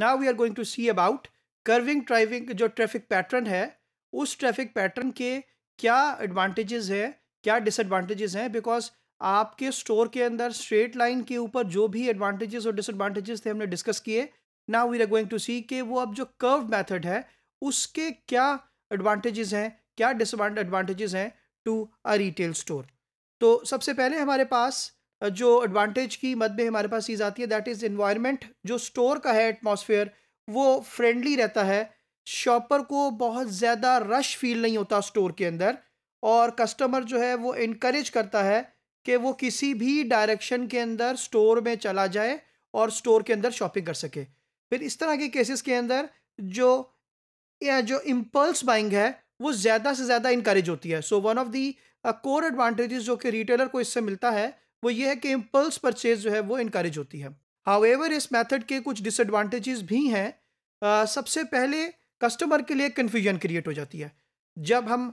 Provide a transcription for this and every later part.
now we are going to see about curving driving जो traffic pattern है उस traffic pattern के क्या एडवांटेजेस हैं क्या डिसएडवांटेजेस हैं बिकॉज आपके स्टोर के अंदर स्ट्रेट लाइन के ऊपर जो भी एडवांटेजेस और डिसएडवांटेजेस थे हमने डिस्कस किए now we are going to see कि वो अब जो कर्व मेथड है उसके क्या एडवांटेजेस हैं क्या डिसएडवांटेजेस हैं टू अ रिटेल स्टोर तो सबसे पहले हमारे पास जो एडवांटेज की मद में हमारे पास चीज़ आती है दैट इज़ इन्वायरमेंट जो स्टोर का है एटमोसफियर वो फ्रेंडली रहता है शॉपर को बहुत ज़्यादा रश फील नहीं होता स्टोर के अंदर और कस्टमर जो है वो इनक्रेज करता है कि वो किसी भी डायरेक्शन के अंदर स्टोर में चला जाए और स्टोर के अंदर शॉपिंग कर सके फिर इस तरह के केसेस के अंदर जो या जो इम्पल्स बाइंग है वो ज़्यादा से ज़्यादा इनक्रेज होती है so one of the core advantages जो कि रिटेलर को इससे मिलता है वो ये है कि इम्पल्स परचेज जो है वो इनक्रेज होती है हाउएवर इस मेथड के कुछ डिसएडवांटेजेस भी हैं सबसे पहले कस्टमर के लिए कन्फ्यूजन क्रिएट हो जाती है जब हम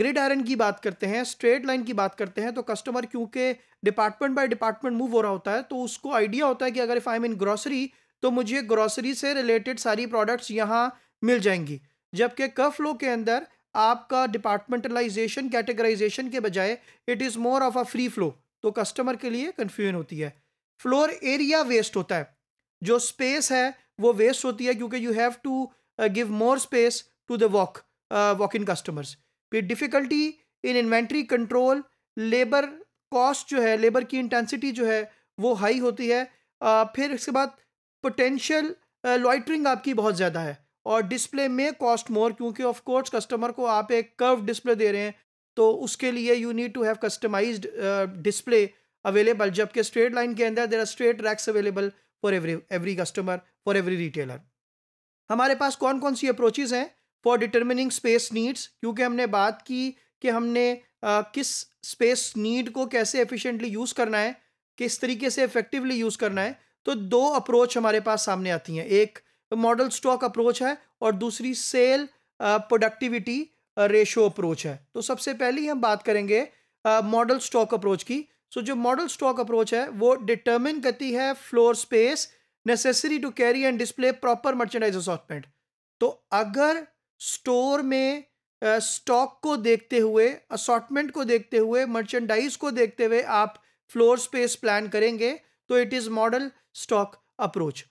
ग्रिड आयरन की बात करते हैं स्ट्रेट लाइन की बात करते हैं तो कस्टमर क्योंकि डिपार्टमेंट बाय डिपार्टमेंट मूव हो रहा होता है तो उसको आइडिया होता है कि अगर if I am in grocery तो मुझे ग्रॉसरी से रिलेटेड सारी प्रोडक्ट्स यहाँ मिल जाएंगी जबकि कफ लो के अंदर आपका डिपार्टमेंटलाइजेशन कैटेगराइजेशन के बजाय it is more of a free flow तो कस्टमर के लिए कन्फ्यूजन होती है फ्लोर एरिया वेस्ट होता है जो स्पेस है वो वेस्ट होती है क्योंकि you have to give more space to the walk walk in customers फिर difficulty in inventory control labour cost जो है लेबर की इंटेंसिटी जो है वो हाई होती है uh, फिर इसके बाद पोटेंशियल लॉइटरिंग uh, आपकी बहुत ज़्यादा है और डिस्प्ले में कॉस्ट मोर क्योंकि ऑफ कोर्स कस्टमर को आप एक कर्व डिस्प्ले दे रहे हैं तो उसके लिए you need to have customize display available जबकि स्ट्रेट लाइन के अंदर there are straight racks available for every every customer for every retailer हमारे पास कौन कौन सी अप्रोचेज हैं फॉर डिटर्मिनिंग स्पेस नीड्स क्योंकि हमने बात की कि हमने uh, किस स्पेस नीड को कैसे एफिशिएंटली यूज़ करना है किस तरीके से इफेक्टिवली यूज़ करना है तो दो अप्रोच हमारे पास सामने आती हैं एक मॉडल स्टॉक अप्रोच है और दूसरी sale productivity uh, ratio approach है तो सबसे पहली हम बात करेंगे मॉडल स्टॉक अप्रोच की सो so, जो मॉडल स्टॉक अप्रोच है वो डिटर्मिन करती है floor space necessary to carry and display proper merchandise assortment तो अगर स्टोर में स्टॉक को देखते हुए असॉटमेंट को देखते हुए मर्चेंडाइज को देखते हुए आप फ्लोर स्पेस प्लान करेंगे तो it is model stock approach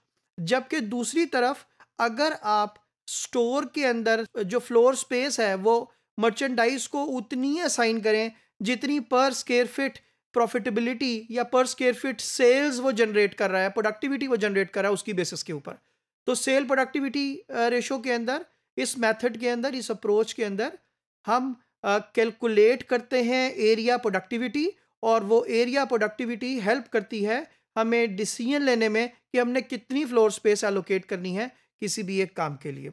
जबकि दूसरी तरफ अगर आप स्टोर के अंदर जो फ्लोर स्पेस है वो मर्चेंडाइज को उतनी असाइन करें जितनी पर स्केयर फिट प्रॉफिटेबिलिटी या पर स्केयर फिट सेल्स वो जनरेट कर रहा है प्रोडक्टिविटी वो जनरेट कर रहा है उसकी बेसिस के ऊपर तो सेल प्रोडक्टिविटी रेशो के अंदर इस मेथड के अंदर इस अप्रोच के अंदर हम कैलकुलेट करते हैं एरिया प्रोडक्टिविटी और वो एरिया प्रोडक्टिविटी हेल्प करती है हमें डिसीजन लेने में कि हमने कितनी फ्लोर स्पेस एलोकेट करनी है किसी भी एक काम के लिए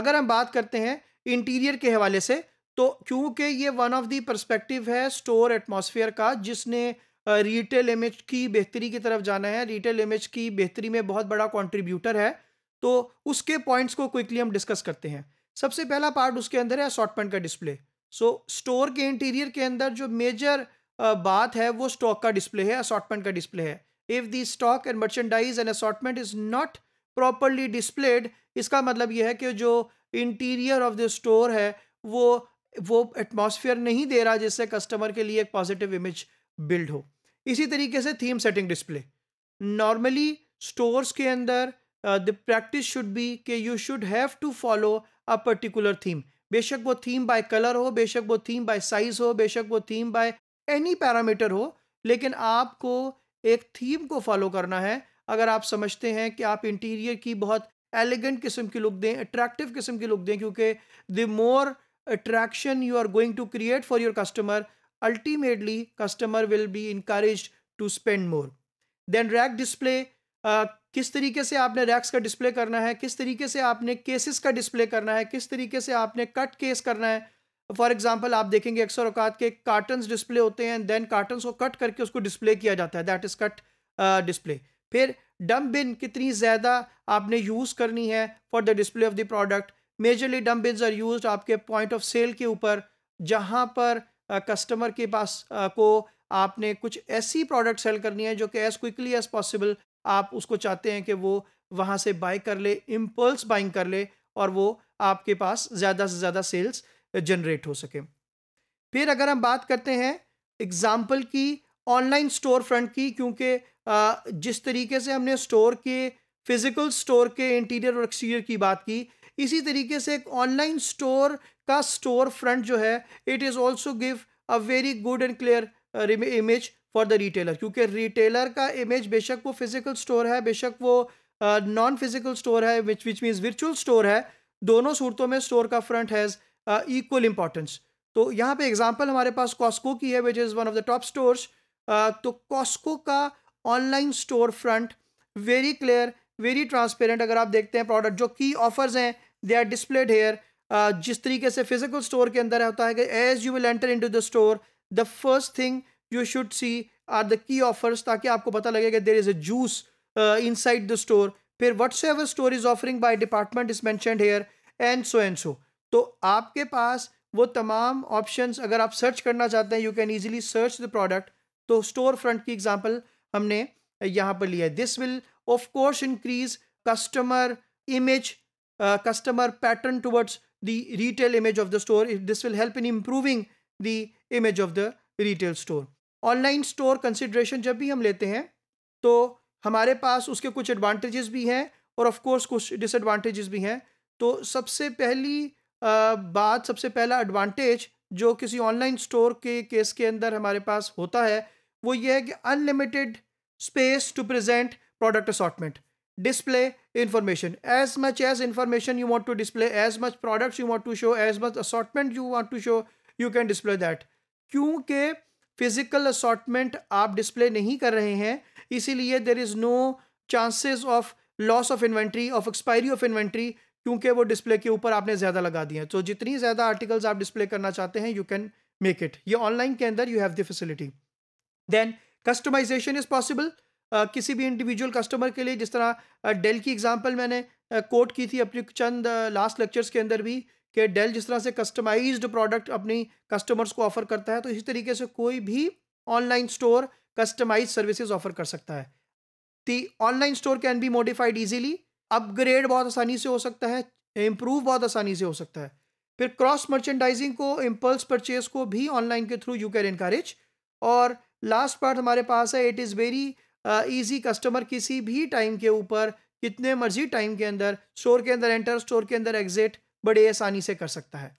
अगर हम बात करते हैं इंटीरियर के हवाले से तो क्योंकि ये वन ऑफ दी परस्पेक्टिव है स्टोर एटमोसफियर का जिसने रिटेल इमेज की बेहतरी की तरफ जाना है रिटेल इमेज की बेहतरी में बहुत बड़ा कॉन्ट्रीब्यूटर है तो उसके पॉइंट्स को क्विकली हम डिस्कस करते हैं सबसे पहला पार्ट उसके अंदर है असॉटमेंट का डिस्प्ले सो स्टोर के इंटीरियर के अंदर जो मेजर बात है वो स्टॉक का डिस्प्ले है असॉटमेंट का डिस्प्ले है if the stock and merchandise and assortment is not properly displayed इसका मतलब यह है कि जो इंटीरियर ऑफ द स्टोर है वो वो एटमॉस्फेयर नहीं दे रहा जिससे कस्टमर के लिए एक पॉजिटिव इमेज बिल्ड हो इसी तरीके से theme setting display normally stores के अंदर द प्रैक्टिस शुड बी कि you should have to follow a particular theme बेशक वो थीम बाय कलर हो बेशक वो थीम बाय साइज हो बेशक वो थीम बाय एनी पैरामीटर हो लेकिन आपको एक थीम को फॉलो करना है अगर आप समझते हैं कि आप इंटीरियर की बहुत एलिगेंट किस्म की लुक दें अट्रैक्टिव किस्म की लुक दें क्योंकि the more attraction you are going to create for your customer ultimately customer will be encourage to spend more then rack display किस तरीके से आपने रैक्स का डिस्प्ले करना है किस तरीके से आपने केसेस का डिस्प्ले करना है किस तरीके से आपने कट केस करना है फॉर एग्जाम्पल आप देखेंगे अक्सर अवकात के कार्टन्स डिस्प्ले होते हैं देन कार्टन्स को कट करके उसको डिस्प्ले किया जाता है दैट इज़ कट डिस्प्ले फिर डम बिन कितनी ज़्यादा आपने यूज़ करनी है for the display of the product majorly dump bin are use आपके पॉइंट ऑफ सेल के ऊपर जहाँ पर कस्टमर के पास को आपने कुछ ऐसी प्रोडक्ट सेल करनी है जो कि एज़ क्विकली एज़ पॉसिबल आप उसको चाहते हैं कि वो वहाँ से बाई कर ले इम्पल्स बाइंग कर ले और वो आपके पास ज़्यादा से ज़्यादा सेल्स जनरेट हो सके फिर अगर हम बात करते हैं एग्ज़ाम्पल की ऑनलाइन स्टोर फ्रंट की क्योंकि जिस तरीके से हमने स्टोर के फिज़िकल स्टोर के इंटीरियर और एक्सटीरियर की बात की इसी तरीके से एक ऑनलाइन स्टोर का स्टोर फ्रंट जो है it is also give a very good and clear image for the retailer क्योंकि रिटेलर का इमेज बेशक वो फिज़िकल स्टोर है बेशक वो नॉन फिज़िकल स्टोर है which which means virtual store है दोनों सूरतों में स्टोर का फ्रंट हैज़ इक्वल इंपॉर्टेंस तो यहाँ पे एग्जांपल हमारे पास कॉस्को की है which is one of the top stores तो कॉस्को का online store front very clear very transparent अगर आप देखते हैं प्रोडक्ट जो की ऑफर्स हैं दे आर डिस्प्लेड हेयर जिस तरीके से फिजिकल स्टोर के अंदर होता है कि as you will enter into the store the first thing you should see are the key offers ताकि आपको पता लगे कि there is a juice inside the store फिर whatever store is offering by department is mentioned here and so and so तो आपके पास वो तमाम ऑप्शन अगर आप सर्च करना चाहते हैं you can easily search the product तो स्टोर फ्रंट की एग्जाम्पल हमने यहाँ पर लिया है this will of course increase customer image customer pattern towards the retail image of the store this will help in improving the image of the retail store online store consideration जब भी हम लेते हैं तो हमारे पास उसके कुछ एडवांटेजेस भी हैं और ऑफ कोर्स कुछ डिसएडवांटेजेस भी हैं तो सबसे पहली uh, बात सबसे पहला एडवांटेज जो किसी ऑनलाइन स्टोर के केस के अंदर हमारे पास होता है वो ये है कि unlimited space to present product assortment display information as much as information you want to display as much products you want to show as much assortment you want to show you can display that क्योंकि physical assortment आप display नहीं कर रहे हैं इसीलिए there is no chances of loss of inventory of expiry of inventory क्योंकि वो display के ऊपर आपने ज़्यादा लगा दिए हैं तो जितनी ज़्यादा आर्टिकल्स आप डिस्प्ले करना चाहते हैं यू कैन मेक इट ये ऑनलाइन के अंदर you have the facility then customization is possible किसी भी इंडिविजुअल कस्टमर के लिए जिस तरह डेल की एग्जाम्पल मैंने कोट की थी अपनी चंद लास्ट लेक्चर्स के अंदर भी कि डेल जिस तरह से कस्टमाइज्ड प्रोडक्ट अपनी कस्टमर्स को ऑफर करता है तो इसी तरीके से कोई भी online store customize services offer कर सकता है the online store can be modified easily upgrade बहुत आसानी से हो सकता है इम्प्रूव बहुत आसानी से हो सकता है फिर क्रॉस मर्चेंडाइजिंग को इम्पल्स परचेज को भी ऑनलाइन के थ्रू यू कैन इनकरेज और लास्ट पार्ट हमारे पास है it is very easy customer किसी भी टाइम के ऊपर कितने मर्जी टाइम के अंदर स्टोर के अंदर एंटर स्टोर के अंदर एग्जिट बड़े आसानी से कर सकता है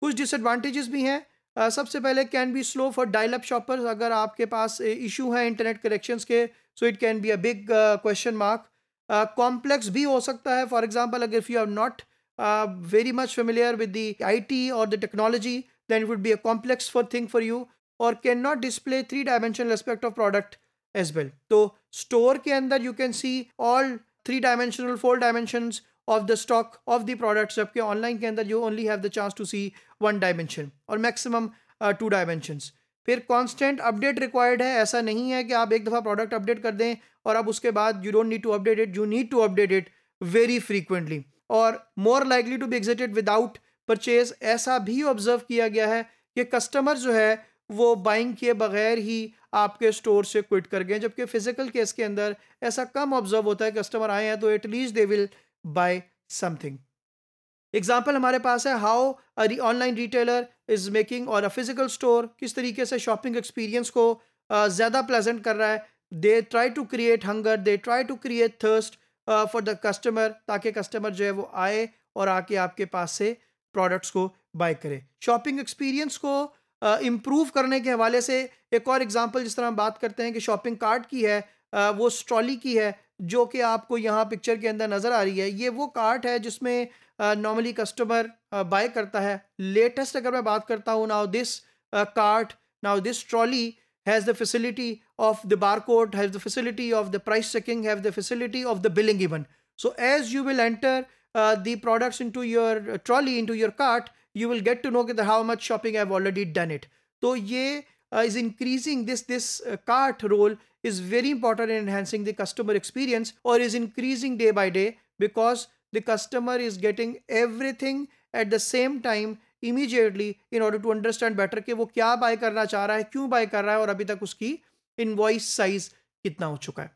कुछ डिसएडवांटेजेस भी हैं uh, सबसे पहले can be slow for dialup shoppers अगर आपके पास इशू है इंटरनेट कनेक्शंस के so it can be a big question mark complex uh, भी हो सकता है फॉर एग्जाम्पल अगर if you are not very much familiar with the I T और the technology then it would be a complex for thing for you और can not display three dimensional aspect of product as well तो store के अंदर you can see all three dimensional four dimension of the stock of the product जबकि online के अंदर you only have the chance to see one dimension और maximum two dimensions फिर constant update required है ऐसा नहीं है कि आप एक दफ़ा प्रोडक्ट अपडेट कर दें और अब उसके बाद you don't need to update it you need to update it very frequently और more likely to be exited without purchase ऐसा भी ऑब्जर्व किया गया है कि कस्टमर जो है वो बाइंग किए बगैर ही आपके स्टोर से क्विट कर गए जबकि फिजिकल केस के अंदर ऐसा कम ऑब्जर्व होता है कस्टमर आए हैं तो at least they will buy something example हमारे पास है how online retailer is making और अ फिज़िकल स्टोर किस तरीके से शॉपिंग एक्सपीरियंस को uh, ज़्यादा प्लेजेंट कर रहा है they try to create hunger they try to create thirst for the customer ताकि कस्टमर जो है वो आए और आके आपके पास से प्रोडक्ट्स को बाय करे शॉपिंग एक्सपीरियंस को इम्प्रूव uh, करने के हवाले से एक और एग्जांपल जिस तरह हम बात करते हैं कि शॉपिंग कार्ट की है uh, वो स्ट्रॉली की है जो कि आपको यहाँ पिक्चर के अंदर नज़र आ रही है ये वो कार्ट है जिसमें नॉर्मली कस्टमर बाय करता है लेटेस्ट अगर मैं बात करता हूँ now this cart now this trolley has the facility of the barcode has the facility of the price checking have the facility of the billing even so as you will enter the products to your trolley into your cart you will get to know कि the how much shopping have already done it तो ये is increasing this this cart role is very important in enhancing the customer experience और is increasing day by day because the customer is getting everything at the same time immediately in order to understand better कि वो क्या bye करना चाह रहा है क्यों bye कर रहा है और अभी तक उसकी इन्वॉइस साइज कितना हो चुका है